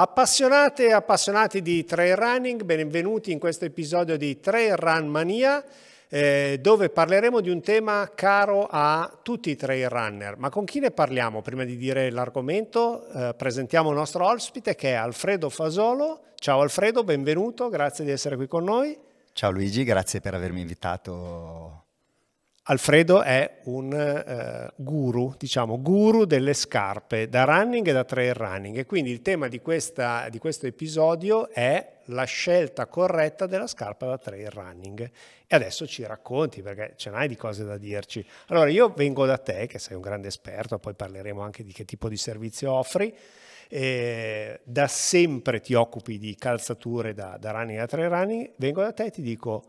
Appassionate e appassionati di trail running, benvenuti in questo episodio di Trail Run Mania, eh, dove parleremo di un tema caro a tutti i trail runner. Ma con chi ne parliamo? Prima di dire l'argomento, eh, presentiamo il nostro ospite che è Alfredo Fasolo. Ciao Alfredo, benvenuto, grazie di essere qui con noi. Ciao Luigi, grazie per avermi invitato Alfredo è un eh, guru, diciamo, guru delle scarpe da running e da trail running e quindi il tema di, questa, di questo episodio è la scelta corretta della scarpa da trail running. E adesso ci racconti perché ce n'hai di cose da dirci. Allora io vengo da te che sei un grande esperto, poi parleremo anche di che tipo di servizio offri. E da sempre ti occupi di calzature da, da running da trail running, vengo da te e ti dico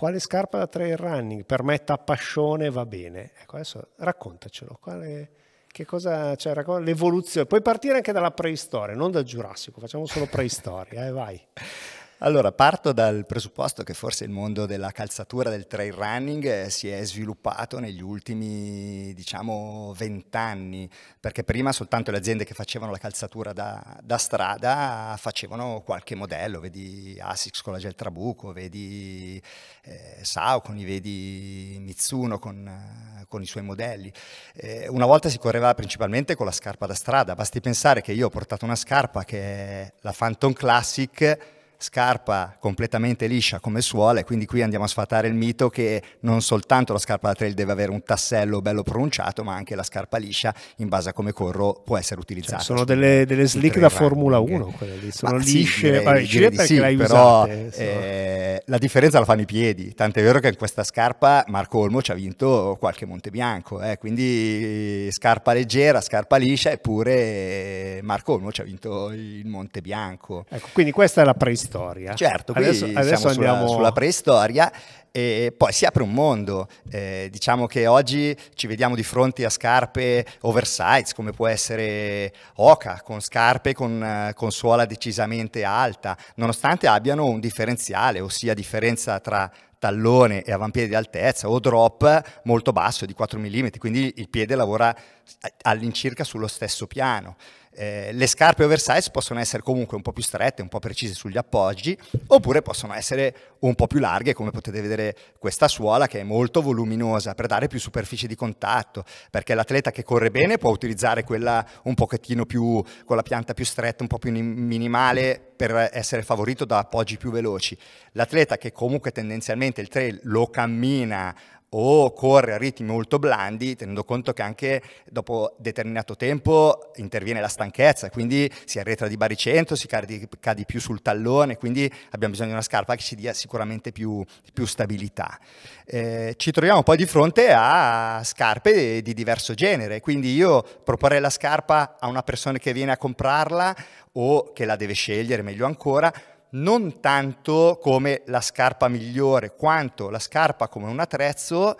quale scarpa da trail running? Per me tappascione va bene. Ecco, adesso raccontacelo, quale, che cosa, cioè, raccon- l'evoluzione. Puoi partire anche dalla preistoria, non dal giurassico, facciamo solo preistoria, eh, vai. Allora, parto dal presupposto che forse il mondo della calzatura, del trail running, eh, si è sviluppato negli ultimi, diciamo, vent'anni, perché prima soltanto le aziende che facevano la calzatura da, da strada facevano qualche modello, vedi Asics con la gel trabuco, vedi eh, Saucony, vedi Mitsuno con, con i suoi modelli. Eh, una volta si correva principalmente con la scarpa da strada, basti pensare che io ho portato una scarpa che è la Phantom Classic, scarpa completamente liscia come suole, quindi qui andiamo a sfatare il mito che non soltanto la scarpa da trail deve avere un tassello bello pronunciato, ma anche la scarpa liscia in base a come corro può essere cioè, utilizzata. Cioè, sono delle, delle slick da Formula 1 quelle lì, sono ma lisce, sì, direi, direi sì, le però, usate, eh, eh, la differenza la fanno i piedi, tant'è vero che in questa scarpa Marco Olmo ci ha vinto qualche Monte Bianco, eh, quindi scarpa leggera, scarpa liscia, eppure Marco Olmo ci ha vinto il Monte Bianco. Ecco, quindi questa è la prestazione preistoria. Certo, adesso, adesso siamo andiamo... sulla, sulla preistoria e poi si apre un mondo. Eh, diciamo che oggi ci vediamo di fronte a scarpe oversize, come può essere Oca, con scarpe con, eh, con suola decisamente alta, nonostante abbiano un differenziale, ossia differenza tra tallone e avampiede di altezza o drop molto basso di 4 mm, quindi il piede lavora all'incirca sullo stesso piano. Eh, le scarpe oversize possono essere comunque un po' più strette, un po' precise sugli appoggi, oppure possono essere un po' più larghe, come potete vedere questa suola che è molto voluminosa per dare più superficie di contatto, perché l'atleta che corre bene può utilizzare quella un pochettino più con la pianta più stretta, un po' più minimale per essere favorito da appoggi più veloci. L'atleta che comunque tendenzialmente il trail lo cammina o corre a ritmi molto blandi, tenendo conto che anche dopo determinato tempo interviene la stanchezza, quindi si arretra di baricentro, si cade, cade più sul tallone, quindi abbiamo bisogno di una scarpa che ci dia sicuramente più, più stabilità. Eh, ci troviamo poi di fronte a scarpe di diverso genere, quindi io proporrei la scarpa a una persona che viene a comprarla o che la deve scegliere, meglio ancora, non tanto come la scarpa migliore, quanto la scarpa come un attrezzo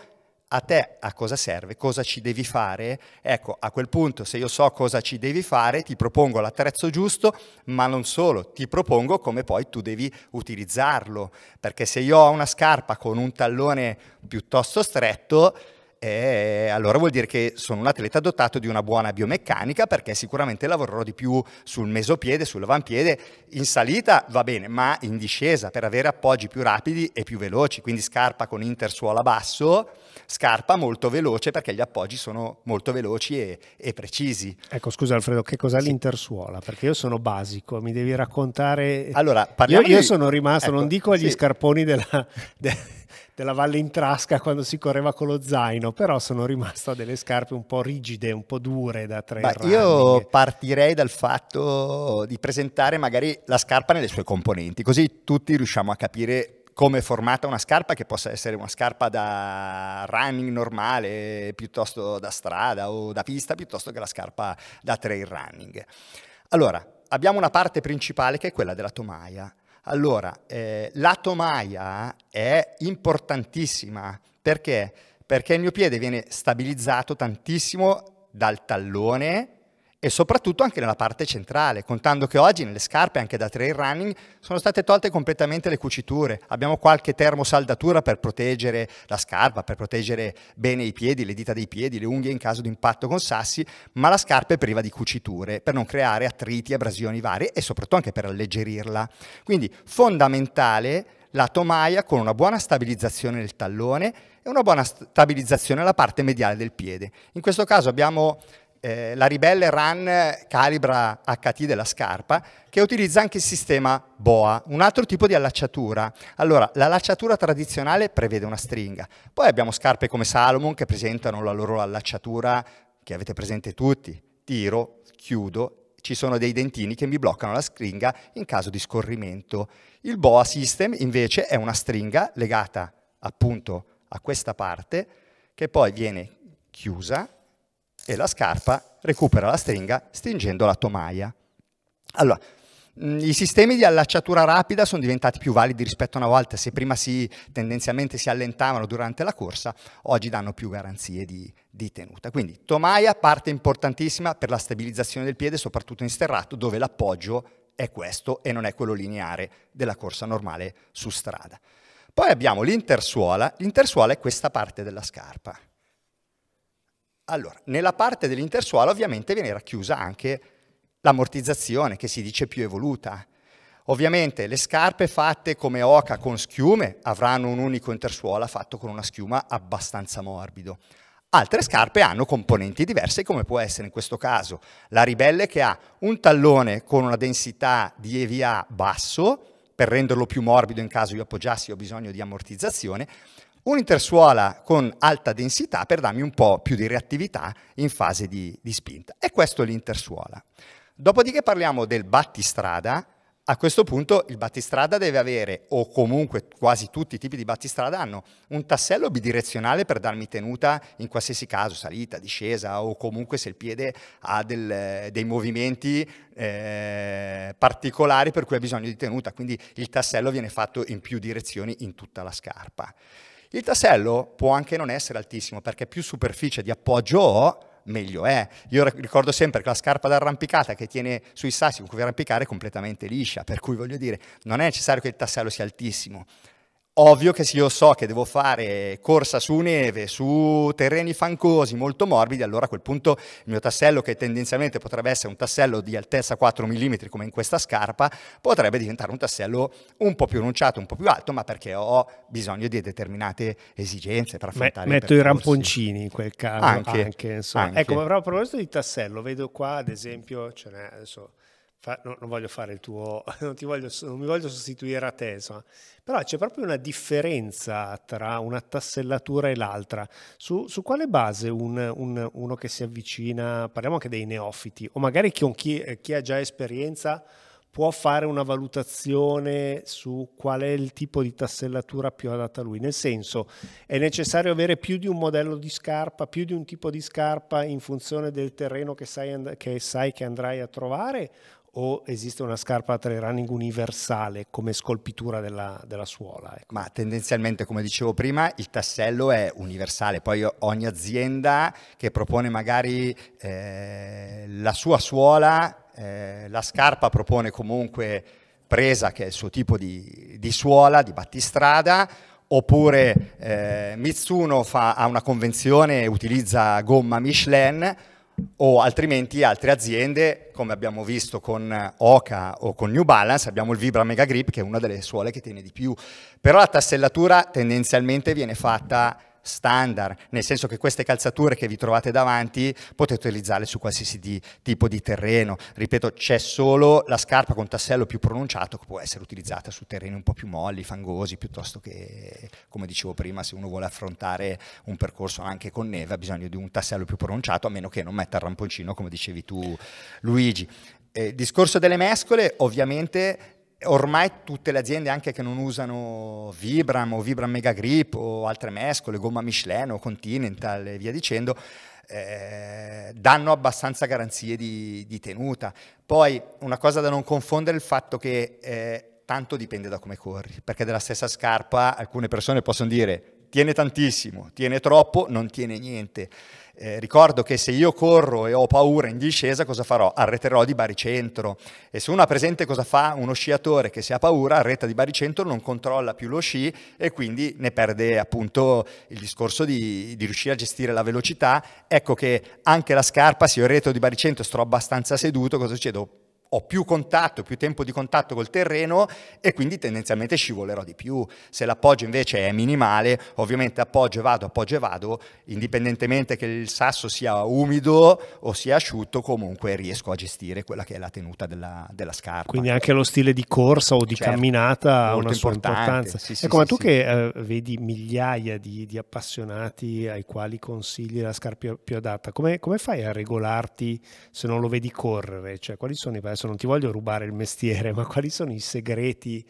a te a cosa serve, cosa ci devi fare. Ecco, a quel punto se io so cosa ci devi fare, ti propongo l'attrezzo giusto, ma non solo, ti propongo come poi tu devi utilizzarlo, perché se io ho una scarpa con un tallone piuttosto stretto, eh, allora vuol dire che sono un atleta dotato di una buona biomeccanica perché sicuramente lavorerò di più sul mesopiede, sull'avampiede, in salita va bene, ma in discesa per avere appoggi più rapidi e più veloci, quindi scarpa con intersuola basso, scarpa molto veloce perché gli appoggi sono molto veloci e, e precisi. Ecco, scusa Alfredo, che cos'è sì. l'intersuola? Perché io sono basico, mi devi raccontare... Allora, parliamo io, di... io sono rimasto, ecco, non dico agli sì. scarponi della... De della Valle Intrasca quando si correva con lo zaino, però sono rimasto a delle scarpe un po' rigide, un po' dure da tre Beh, Io partirei dal fatto di presentare magari la scarpa nelle sue componenti, così tutti riusciamo a capire come è formata una scarpa, che possa essere una scarpa da running normale, piuttosto da strada o da pista, piuttosto che la scarpa da trail running. Allora, abbiamo una parte principale che è quella della tomaia. Allora, eh, l'atomaia è importantissima perché? Perché il mio piede viene stabilizzato tantissimo dal tallone e soprattutto anche nella parte centrale, contando che oggi nelle scarpe anche da trail running sono state tolte completamente le cuciture, abbiamo qualche termosaldatura per proteggere la scarpa, per proteggere bene i piedi, le dita dei piedi, le unghie in caso di impatto con sassi, ma la scarpa è priva di cuciture per non creare attriti, abrasioni varie e soprattutto anche per alleggerirla. Quindi fondamentale la tomaia con una buona stabilizzazione del tallone e una buona stabilizzazione alla parte mediale del piede. In questo caso abbiamo eh, la ribelle Run calibra HT della scarpa, che utilizza anche il sistema BOA, un altro tipo di allacciatura. Allora, l'allacciatura tradizionale prevede una stringa, poi abbiamo scarpe come Salomon che presentano la loro allacciatura, che avete presente tutti, tiro, chiudo ci sono dei dentini che mi bloccano la stringa in caso di scorrimento. Il BOA system invece è una stringa legata appunto a questa parte che poi viene chiusa e la scarpa recupera la stringa stringendo la tomaia. Allora, mm, i sistemi di allacciatura rapida sono diventati più validi rispetto a una volta, se prima si, tendenzialmente si allentavano durante la corsa, oggi danno più garanzie di, di tenuta. Quindi tomaia, parte importantissima per la stabilizzazione del piede, soprattutto in sterrato, dove l'appoggio è questo e non è quello lineare della corsa normale su strada. Poi abbiamo l'intersuola, l'intersuola è questa parte della scarpa, allora, nella parte dell'intersuolo ovviamente viene racchiusa anche l'ammortizzazione che si dice più evoluta. Ovviamente le scarpe fatte come oca con schiume avranno un unico intersuola fatto con una schiuma abbastanza morbido. Altre scarpe hanno componenti diverse, come può essere in questo caso la Ribelle che ha un tallone con una densità di EVA basso, per renderlo più morbido in caso io appoggiassi ho bisogno di ammortizzazione, un intersuola con alta densità per darmi un po' più di reattività in fase di, di spinta. E questo è l'intersuola. Dopodiché parliamo del battistrada. A questo punto il battistrada deve avere, o comunque quasi tutti i tipi di battistrada hanno, un tassello bidirezionale per darmi tenuta in qualsiasi caso, salita, discesa o comunque se il piede ha del, dei movimenti eh, particolari per cui ha bisogno di tenuta, quindi il tassello viene fatto in più direzioni in tutta la scarpa. Il tassello può anche non essere altissimo perché più superficie di appoggio ho, meglio è. Io ricordo sempre che la scarpa d'arrampicata che tiene sui sassi con cui arrampicare è completamente liscia, per cui voglio dire, non è necessario che il tassello sia altissimo, Ovvio che se io so che devo fare corsa su neve, su terreni fancosi molto morbidi, allora a quel punto il mio tassello, che tendenzialmente potrebbe essere un tassello di altezza 4 mm come in questa scarpa, potrebbe diventare un tassello un po' più enunciato, un po' più alto, ma perché ho bisogno di determinate esigenze per affrontare Beh, Metto i ramponcini in quel caso. Anche, anche, ecco, anche. Ecco, ma a proposito di tassello, vedo qua ad esempio, ce n'è adesso fa, no, non voglio fare il tuo, non, voglio, non mi voglio sostituire a te, insomma. però c'è proprio una differenza tra una tassellatura e l'altra. Su, su quale base un, un, uno che si avvicina, parliamo anche dei neofiti, o magari chi, chi, chi ha già esperienza può fare una valutazione su qual è il tipo di tassellatura più adatta a lui. Nel senso, è necessario avere più di un modello di scarpa, più di un tipo di scarpa in funzione del terreno che sai, and- che, sai che andrai a trovare o esiste una scarpa tra trail running universale come scolpitura della, della suola? Ecco. Ma tendenzialmente, come dicevo prima, il tassello è universale, poi ogni azienda che propone magari eh, la sua suola, eh, la scarpa propone comunque presa, che è il suo tipo di, di suola, di battistrada, oppure eh, Mitsuno fa, ha una convenzione e utilizza gomma Michelin, o altrimenti altre aziende, come abbiamo visto con Oca o con New Balance, abbiamo il Vibra Mega Grip che è una delle suole che tiene di più, però la tassellatura tendenzialmente viene fatta standard, nel senso che queste calzature che vi trovate davanti potete utilizzarle su qualsiasi di, tipo di terreno. Ripeto, c'è solo la scarpa con tassello più pronunciato che può essere utilizzata su terreni un po' più molli, fangosi, piuttosto che, come dicevo prima, se uno vuole affrontare un percorso anche con neve ha bisogno di un tassello più pronunciato, a meno che non metta il ramponcino, come dicevi tu Luigi. Eh, discorso delle mescole, ovviamente ormai tutte le aziende anche che non usano Vibram o Vibram Mega Grip o altre mescole, gomma Michelin o Continental e via dicendo, eh, danno abbastanza garanzie di, di, tenuta. Poi una cosa da non confondere è il fatto che eh, tanto dipende da come corri, perché della stessa scarpa alcune persone possono dire tiene tantissimo, tiene troppo, non tiene niente. Eh, ricordo che se io corro e ho paura in discesa, cosa farò? Arreterò di baricentro. E se uno ha presente cosa fa uno sciatore che se ha paura arreta di baricentro, non controlla più lo sci e quindi ne perde appunto il discorso di, di riuscire a gestire la velocità. Ecco che anche la scarpa, se io reto di baricentro, e sto abbastanza seduto, cosa succede? Oh, ho più contatto, più tempo di contatto col terreno e quindi tendenzialmente scivolerò di più. Se l'appoggio invece è minimale, ovviamente appoggio e vado, appoggio e vado, indipendentemente che il sasso sia umido o sia asciutto, comunque riesco a gestire quella che è la tenuta della, della scarpa. Quindi anche lo stile di corsa o di certo, camminata ha una sua importanza. Sì, sì, ecco, sì, ma tu che eh, vedi migliaia di, di, appassionati ai quali consigli la scarpa più, adatta, come, come, fai a regolarti se non lo vedi correre? Cioè, quali sono i adesso non ti voglio rubare il mestiere, ma quali sono i segreti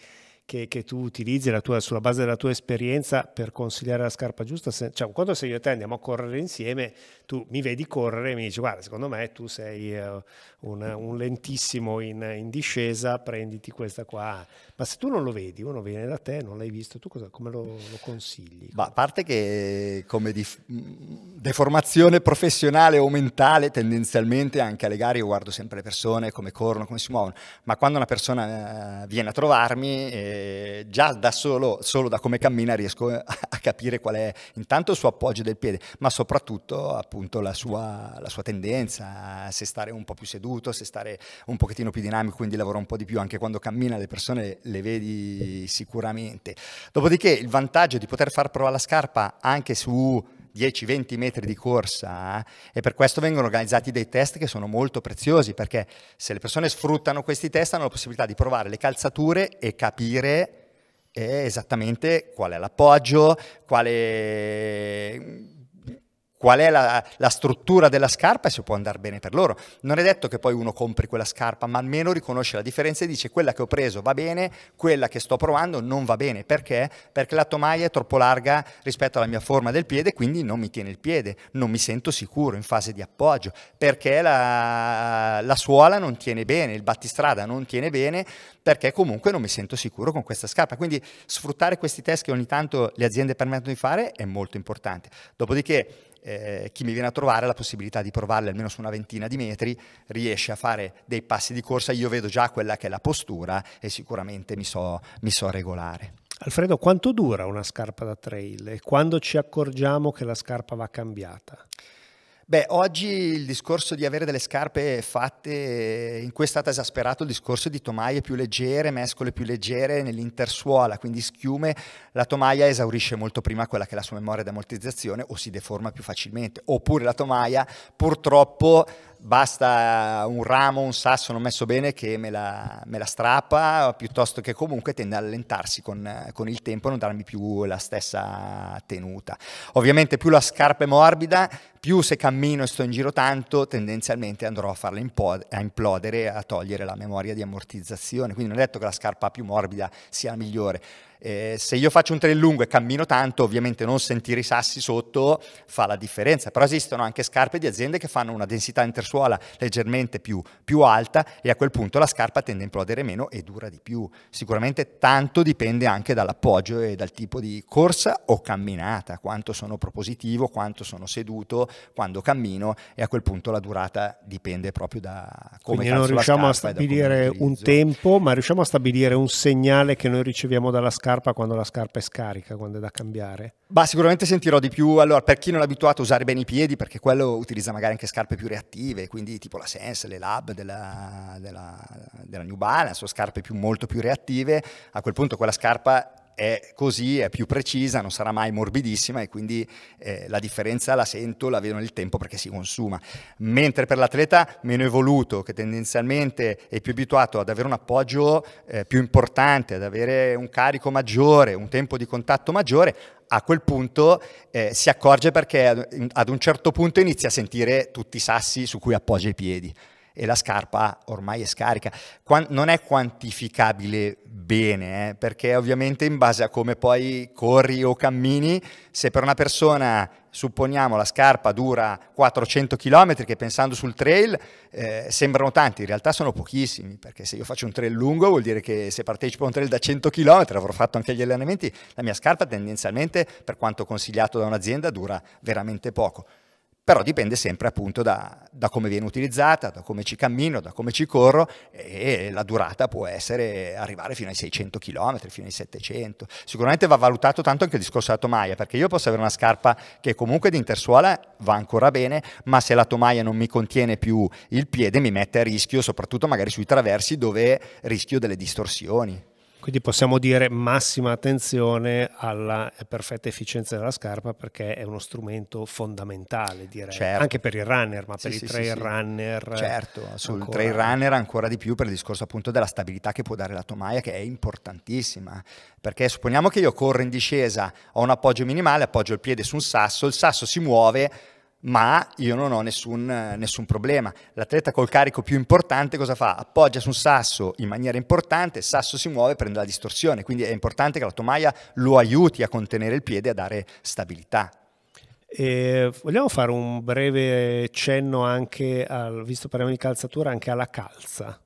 che, che tu utilizzi tua, sulla base della tua esperienza per consigliare la scarpa giusta, se, cioè quando sei io e te andiamo a correre insieme, tu mi vedi correre e mi dici guarda secondo me tu sei uh, un, un, lentissimo in, in, discesa, prenditi questa qua, ma se tu non lo vedi, uno viene da te, non l'hai visto, tu cosa, come lo, lo consigli? Ma a parte che come dif- deformazione professionale o mentale tendenzialmente anche alle gare io guardo sempre le persone, come corrono, come si muovono, ma quando una persona eh, viene a trovarmi... Eh, eh, già da solo, solo da come cammina riesco a capire qual è intanto il suo appoggio del piede, ma soprattutto appunto la sua, la sua tendenza, se stare un po' più seduto, se stare un pochettino più dinamico, quindi lavora un po' di più, anche quando cammina le persone le vedi sicuramente. Dopodiché il vantaggio di poter far provare la scarpa anche su 10-20 metri di corsa eh, e per questo vengono organizzati dei test che sono molto preziosi perché se le persone sfruttano questi test hanno la possibilità di provare le calzature e capire eh, esattamente qual è l'appoggio, quale qual è la, la, struttura della scarpa e se può andare bene per loro. Non è detto che poi uno compri quella scarpa, ma almeno riconosce la differenza e dice quella che ho preso va bene, quella che sto provando non va bene. Perché? Perché la tomaia è troppo larga rispetto alla mia forma del piede, quindi non mi tiene il piede, non mi sento sicuro in fase di appoggio, perché la, la suola non tiene bene, il battistrada non tiene bene, perché comunque non mi sento sicuro con questa scarpa. Quindi sfruttare questi test che ogni tanto le aziende permettono di fare è molto importante. Dopodiché eh, chi mi viene a trovare ha la possibilità di provarle almeno su una ventina di metri, riesce a fare dei passi di corsa, io vedo già quella che è la postura e sicuramente mi so, mi so regolare. Alfredo, quanto dura una scarpa da trail e quando ci accorgiamo che la scarpa va cambiata? Beh, oggi il discorso di avere delle scarpe fatte, eh, in cui è stato esasperato il discorso di tomaie più leggere, mescole più leggere nell'intersuola, quindi schiume, la tomaia esaurisce molto prima quella che è la sua memoria di ammortizzazione o si deforma più facilmente, oppure la tomaia purtroppo basta un ramo, un sasso non messo bene che me la, me la strappa, piuttosto che comunque tende ad allentarsi con, con, il tempo e non darmi più la stessa tenuta. Ovviamente più la scarpa è morbida, più se cammino e sto in giro tanto, tendenzialmente andrò a farla impo- a implodere, a togliere la memoria di ammortizzazione. Quindi non è detto che la scarpa più morbida sia la migliore eh, se io faccio un trail lungo e cammino tanto, ovviamente non sentire i sassi sotto fa la differenza, però esistono anche scarpe di aziende che fanno una densità intersuola leggermente più, più alta e a quel punto la scarpa tende a implodere meno e dura di più. Sicuramente tanto dipende anche dall'appoggio e dal tipo di corsa o camminata, quanto sono propositivo, quanto sono seduto, quando cammino e a quel punto la durata dipende proprio da come Quindi non riusciamo a stabilire un tempo, ma riusciamo a stabilire un segnale che noi riceviamo dalla scarpa scarpa quando la scarpa è scarica, quando è da cambiare? Bah, sicuramente sentirò di più. Allora, per chi non è abituato a usare bene i piedi, perché quello utilizza magari anche scarpe più reattive, quindi tipo la Sense, le Lab della, della, della New Balance, o scarpe più, molto più reattive, a quel punto quella scarpa è così, è più precisa, non sarà mai morbidissima e quindi eh, la differenza la sento, la vedo nel tempo perché si consuma. Mentre per l'atleta meno evoluto, che tendenzialmente è più abituato ad avere un appoggio eh, più importante, ad avere un carico maggiore, un tempo di contatto maggiore, a quel punto eh, si accorge perché ad un certo punto inizia a sentire tutti i sassi su cui appoggia i piedi e la scarpa ormai è scarica. Qua- non è quantificabile bene, eh, perché ovviamente in base a come poi corri o cammini, se per una persona, supponiamo, la scarpa dura 400 km, che pensando sul trail eh, sembrano tanti, in realtà sono pochissimi, perché se io faccio un trail lungo vuol dire che se partecipo a un trail da 100 km, avrò fatto anche gli allenamenti, la mia scarpa tendenzialmente, per quanto consigliato da un'azienda, dura veramente poco però dipende sempre appunto da, da, come viene utilizzata, da come ci cammino, da come ci corro e la durata può essere arrivare fino ai 600 km, fino ai 700. Sicuramente va valutato tanto anche il discorso della tomaia, perché io posso avere una scarpa che comunque di intersuola va ancora bene, ma se la tomaia non mi contiene più il piede mi mette a rischio, soprattutto magari sui traversi dove rischio delle distorsioni. Quindi possiamo dire massima attenzione alla perfetta efficienza della scarpa perché è uno strumento fondamentale, direi, certo. anche per il runner, ma sì, per sì, i trail sì, runner. Certo, sul ancora... trail runner ancora di più per il discorso appunto della stabilità che può dare la tomaia che è importantissima, perché supponiamo che io corro in discesa, ho un appoggio minimale, appoggio il piede su un sasso, il sasso si muove ma io non ho nessun, nessun, problema. L'atleta col carico più importante cosa fa? Appoggia su un sasso in maniera importante, il sasso si muove, e prende la distorsione, quindi è importante che la tomaia lo aiuti a contenere il piede e a dare stabilità. E vogliamo fare un breve cenno anche, al, visto parliamo di calzatura, anche alla calza.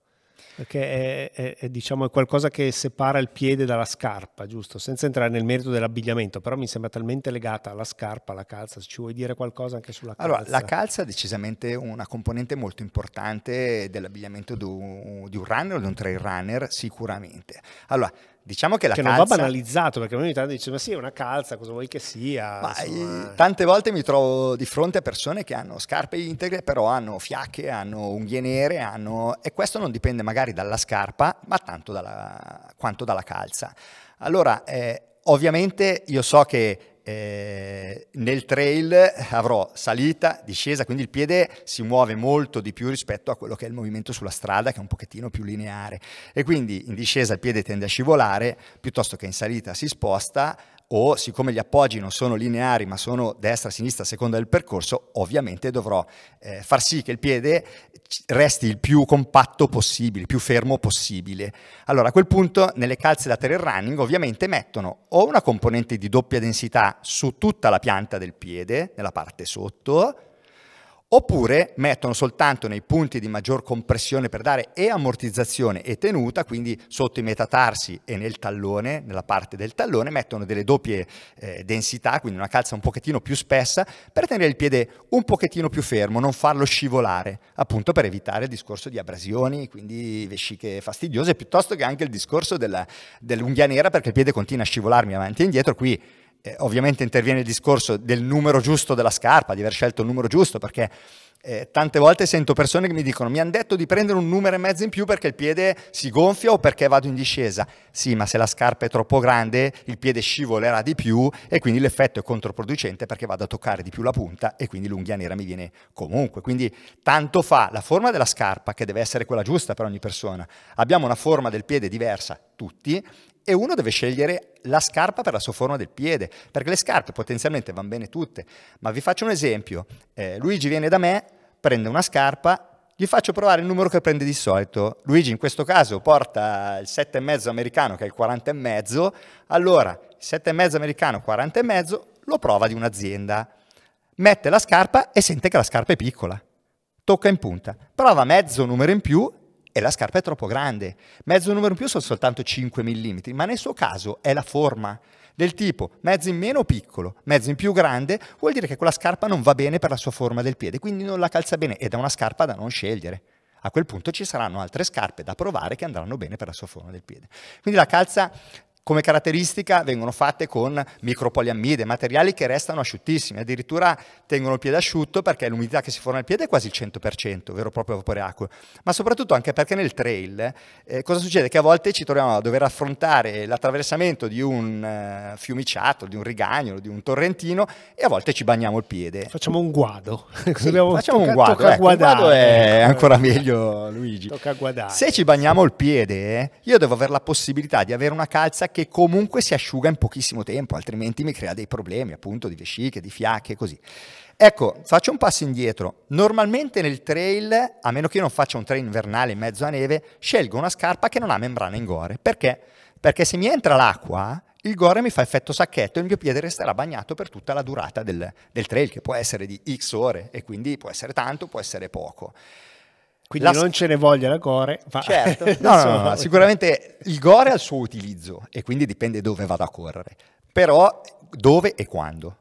Perché è, è, è, diciamo, è, qualcosa che separa il piede dalla scarpa, giusto? Senza entrare nel merito dell'abbigliamento, però mi sembra talmente legata alla scarpa, alla calza. Se ci vuoi dire qualcosa anche sulla calza? Allora, la calza è decisamente una componente molto importante dell'abbigliamento di un, di un runner o di un trail runner, sicuramente. Allora, Diciamo che la che calza... non va banalizzato, perché ogni tanto dice, ma sì, è una calza, cosa vuoi che sia? Ma, eh, eh. tante volte mi trovo di fronte a persone che hanno scarpe integre, però hanno fiacche, hanno unghie nere, hanno... e questo non dipende magari dalla scarpa, ma tanto dalla... quanto dalla calza. Allora, eh, ovviamente io so che eh, nel trail avrò salita, discesa, quindi il piede si muove molto di più rispetto a quello che è il movimento sulla strada, che è un pochettino più lineare. E quindi in discesa il piede tende a scivolare, piuttosto che in salita si sposta, o siccome gli appoggi non sono lineari ma sono destra, sinistra a seconda del percorso, ovviamente dovrò eh, far sì che il piede resti il più compatto possibile, il più fermo possibile. Allora a quel punto nelle calze da trail running ovviamente mettono o una componente di doppia densità su tutta la pianta del piede, nella parte sotto, oppure mettono soltanto nei punti di maggior compressione per dare e ammortizzazione e tenuta, quindi sotto i metatarsi e nel tallone, nella parte del tallone, mettono delle doppie eh, densità, quindi una calza un pochettino più spessa, per tenere il piede un pochettino più fermo, non farlo scivolare, appunto per evitare il discorso di abrasioni, quindi vesciche fastidiose, piuttosto che anche il discorso della, dell'unghia nera perché il piede continua a scivolarmi avanti e indietro, qui eh, ovviamente interviene il discorso del numero giusto della scarpa, di aver scelto il numero giusto, perché eh, tante volte sento persone che mi dicono mi hanno detto di prendere un numero e mezzo in più perché il piede si gonfia o perché vado in discesa. Sì, ma se la scarpa è troppo grande il piede scivolerà di più e quindi l'effetto è controproducente perché vado a toccare di più la punta e quindi l'unghia nera mi viene comunque. Quindi tanto fa la forma della scarpa, che deve essere quella giusta per ogni persona. Abbiamo una forma del piede diversa tutti e uno deve scegliere la scarpa per la sua forma del piede, perché le scarpe potenzialmente vanno bene tutte. Ma vi faccio un esempio, eh, Luigi viene da me prende una scarpa, gli faccio provare il numero che prende di solito. Luigi in questo caso porta il 7,5 americano che è il 40,5. Allora, 7,5 americano, 40,5 lo prova di un'azienda. Mette la scarpa e sente che la scarpa è piccola. Tocca in punta. Prova mezzo numero in più e la scarpa è troppo grande. Mezzo numero in più sono soltanto 5 mm, ma nel suo caso è la forma. Del tipo mezzo in meno piccolo, mezzo in più grande, vuol dire che quella scarpa non va bene per la sua forma del piede, quindi non la calza bene ed è una scarpa da non scegliere. A quel punto ci saranno altre scarpe da provare che andranno bene per la sua forma del piede. Quindi la calza come caratteristica vengono fatte con micropoliammide, materiali che restano asciuttissimi, addirittura tengono il piede asciutto perché l'umidità che si forma nel piede è quasi il 100%, vero proprio vapore acqueo, ma soprattutto anche perché nel trail eh, cosa succede? Che a volte ci troviamo a dover affrontare l'attraversamento di un eh, fiumiciato, di un rigagnolo, di un torrentino e a volte ci bagniamo il piede. Facciamo un guado. Sì, facciamo tocca, ecco, un guado, tocca ecco, guadare. guado è ancora meglio Luigi. Se ci bagniamo il piede, io devo avere la possibilità di avere una calza che comunque si asciuga in pochissimo tempo, altrimenti mi crea dei problemi, appunto, di vesciche, di fiacche e così. Ecco, faccio un passo indietro. Normalmente nel trail, a meno che io non faccia un trail invernale in mezzo a neve, scelgo una scarpa che non ha membrana in gore. Perché? Perché se mi entra l'acqua, il gore mi fa effetto sacchetto e il mio piede resterà bagnato per tutta la durata del, del trail, che può essere di X ore e quindi può essere tanto, può essere poco. Quindi la... non ce ne voglia la Gore. Ma... Certo, no, no, no, sicuramente il Gore ha il suo utilizzo e quindi dipende dove vado a correre, però dove e quando.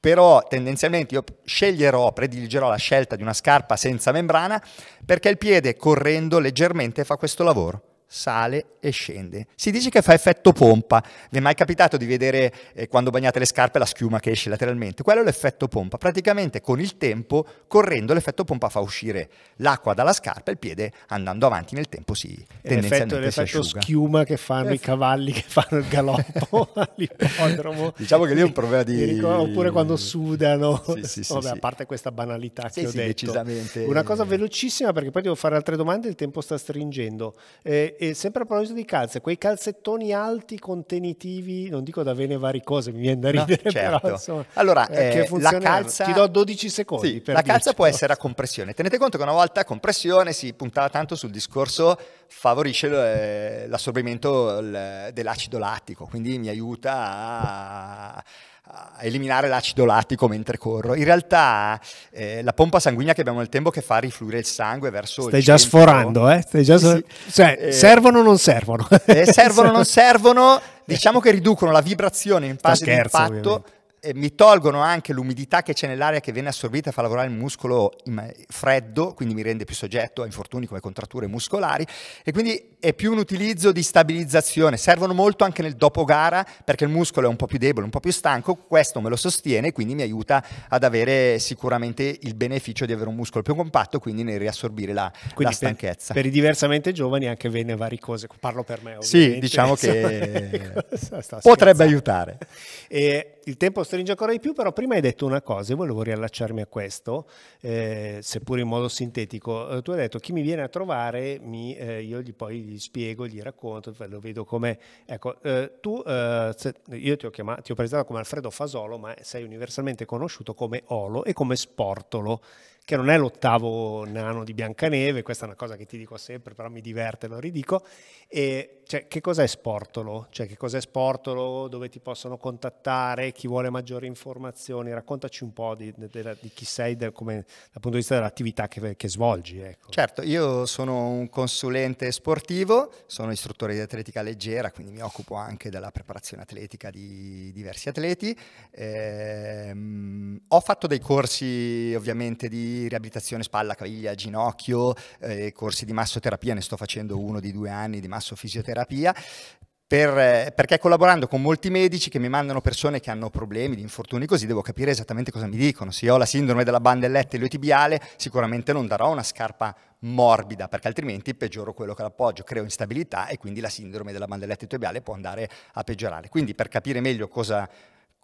Però tendenzialmente io sceglierò, prediligerò la scelta di una scarpa senza membrana perché il piede correndo leggermente fa questo lavoro sale e scende. Si dice che fa effetto pompa. Vi è mai capitato di vedere eh, quando bagnate le scarpe la schiuma che esce lateralmente? Quello è l'effetto pompa. Praticamente con il tempo, correndo, l'effetto pompa fa uscire l'acqua dalla scarpa e il piede andando avanti nel tempo si e tendenzialmente l'effetto, l'effetto schiuma che fanno i cavalli che fanno il galoppo all'ippodromo. Diciamo che lì è un problema di... oppure quando sudano. Sì, sì, Vabbè, sì, a parte questa banalità che ho detto. Una cosa velocissima perché poi devo fare altre domande, il tempo sta stringendo. Eh, e sempre a proposito di calze, quei calzettoni alti contenitivi, non dico da vene varie cose, mi viene da ridere, no, certo. però, insomma, allora eh, eh, la calza ti do 12 secondi. Sì, la calza può essere a compressione. Tenete conto che una volta a compressione si puntava tanto sul discorso favorisce eh, l'assorbimento dell'acido lattico, quindi mi aiuta a a eliminare l'acido lattico mentre corro. In realtà eh, la pompa sanguigna che abbiamo nel tempo che fa rifluire il sangue verso Stai già centro. sforando, eh? Stai già sì, so- cioè, eh, servono o non servono? Eh, servono o non servono? Diciamo che riducono la vibrazione in fase di impatto. Ovviamente mi tolgono anche l'umidità che c'è nell'aria che viene assorbita e fa lavorare il muscolo freddo, quindi mi rende più soggetto a infortuni come contratture muscolari e quindi è più un utilizzo di stabilizzazione. Servono molto anche nel dopo gara perché il muscolo è un po' più debole, un po' più stanco, questo me lo sostiene e quindi mi aiuta ad avere sicuramente il beneficio di avere un muscolo più compatto, quindi nel riassorbire la, la stanchezza. Per, per, i diversamente giovani anche venne varie cose, parlo per me ovviamente. Sì, diciamo che potrebbe aiutare. E il tempo stringe ancora di più, però prima hai detto una cosa e volevo riallacciarmi a questo, eh, seppur in modo sintetico. Eh, tu hai detto chi mi viene a trovare, mi, eh, io gli poi gli spiego, gli racconto, lo vedo come... Ecco, eh, tu, eh, io ti ho, chiamato, ti ho presentato come Alfredo Fasolo, ma sei universalmente conosciuto come Olo e come Sportolo che non è l'ottavo nano di Biancaneve, questa è una cosa che ti dico sempre, però mi diverte, lo ridico, e cioè, che cos'è Sportolo? Cioè, che cos'è Sportolo? Dove ti possono contattare? Chi vuole maggiori informazioni? Raccontaci un po' di, di, di chi sei del, come, dal punto di vista dell'attività che, che svolgi. Ecco. Certo, io sono un consulente sportivo, sono istruttore di atletica leggera, quindi mi occupo anche della preparazione atletica di diversi atleti. Eh, ho fatto dei corsi ovviamente di riabilitazione spalla, caviglia, ginocchio, eh, corsi di massoterapia, ne sto facendo uno di due anni di massofisioterapia terapia, per, eh, perché collaborando con molti medici che mi mandano persone che hanno problemi di infortuni così, devo capire esattamente cosa mi dicono. Se ho la sindrome della bandelletta iliotibiale, sicuramente non darò una scarpa morbida, perché altrimenti peggioro quello che l'appoggio, creo instabilità e quindi la sindrome della bandelletta iliotibiale può andare a peggiorare. Quindi per capire meglio cosa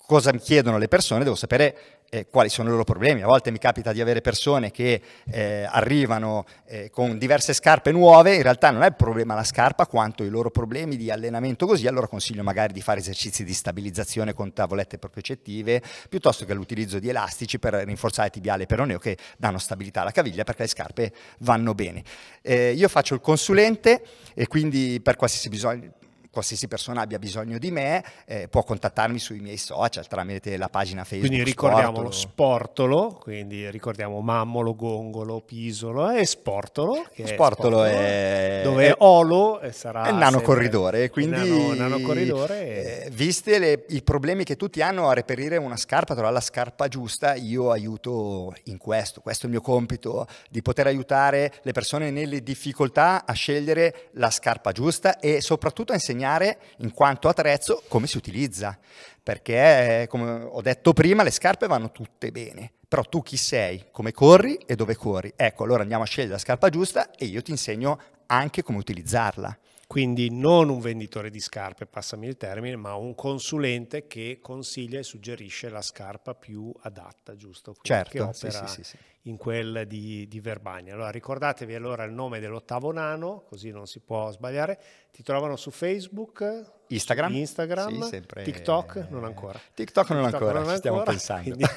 cosa mi chiedono le persone, devo sapere eh, quali sono i loro problemi. A volte mi capita di avere persone che eh, arrivano eh, con diverse scarpe nuove, in realtà non è il problema la scarpa quanto i loro problemi di allenamento così, allora consiglio magari di fare esercizi di stabilizzazione con tavolette propriocettive piuttosto che l'utilizzo di elastici per rinforzare tibiale e peroneo che danno stabilità alla caviglia perché le scarpe vanno bene. Eh, io faccio il consulente e quindi per qualsiasi bisogno, qualsiasi persona abbia bisogno di me eh, può contattarmi sui miei social tramite la pagina Facebook. Quindi ricordiamo Sportolo, Sportolo quindi ricordiamo Mammolo, Gongolo, Pisolo e Sportolo. Che Sportolo è, Sportolo è... Dove è... Olo eh, sarà... È il nano corridore, quindi... Nano, nano corridore e... eh, viste le, i problemi che tutti hanno a reperire una scarpa, trovare la scarpa giusta, io aiuto in questo. Questo è il mio compito, di poter aiutare le persone nelle difficoltà a scegliere la scarpa giusta e soprattutto a insegnare insegnare in quanto attrezzo come si utilizza, perché come ho detto prima le scarpe vanno tutte bene, però tu chi sei, come corri e dove corri. Ecco, allora andiamo a scegliere la scarpa giusta e io ti insegno anche come utilizzarla. Quindi non un venditore di scarpe, passami il termine, ma un consulente che consiglia e suggerisce la scarpa più adatta, giusto? Quindi certo, che opera sì, sì, sì, in quel di, di Verbania. Allora ricordatevi allora il nome dell'ottavo nano, così non si può sbagliare. Ti trovano su Facebook, Instagram, Instagram sì, sempre... TikTok, non ancora. TikTok non TikTok ancora, non ci stiamo pensando.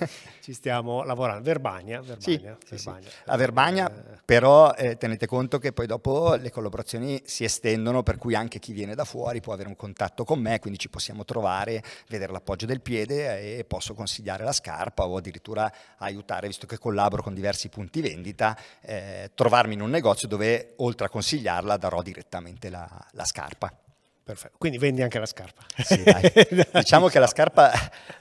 ci stiamo lavorando. Verbania, Verbania, sì, Verbania. Sì, A Verbania eh, però eh, tenete conto che poi dopo le collaborazioni si estendono, per cui anche chi viene da fuori può avere un contatto con me, quindi ci possiamo trovare, vedere l'appoggio del piede e posso consigliare la scarpa o addirittura aiutare, visto che collaboro con diversi punti vendita, eh, trovarmi in un negozio dove oltre a consigliarla darò direttamente la, la scarpa. Perfetto. Quindi vendi anche la scarpa. Sì, diciamo che la scarpa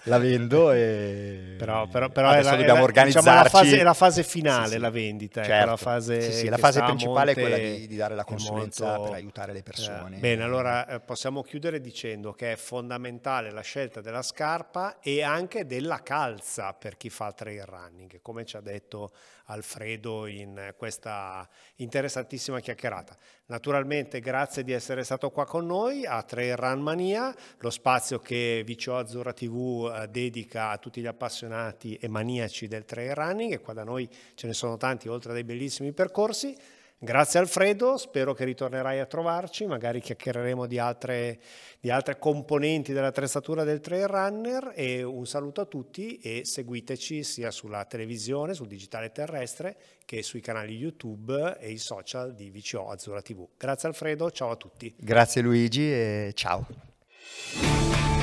la vendo e... Però, però, però adesso la, dobbiamo diciamo, è organizzarci. Diciamo la fase, è la fase finale, sì, sì. la vendita. Certo. La fase, la fase principale è quella di, di, dare la consulenza molto... per aiutare le persone. Eh, bene, allora eh, possiamo chiudere dicendo che è fondamentale la scelta della scarpa e anche della calza per chi fa trail running. Come ci ha detto Alfredo in questa interessantissima chiacchierata. Naturalmente grazie di essere stato qua con noi a Trail Run Mania, lo spazio che Vicio Azzurra TV eh, dedica a tutti gli appassionati e maniaci del trail running e qua da noi ce ne sono tanti oltre a dei bellissimi percorsi. Grazie Alfredo, spero che ritornerai a trovarci, magari chiacchiereremo di altre, di altre componenti dell'attrezzatura del trail runner e un saluto a tutti e seguiteci sia sulla televisione, sul digitale terrestre che sui canali YouTube e i social di VCO Azzurra TV. Grazie Alfredo, ciao a tutti. Grazie Luigi e ciao.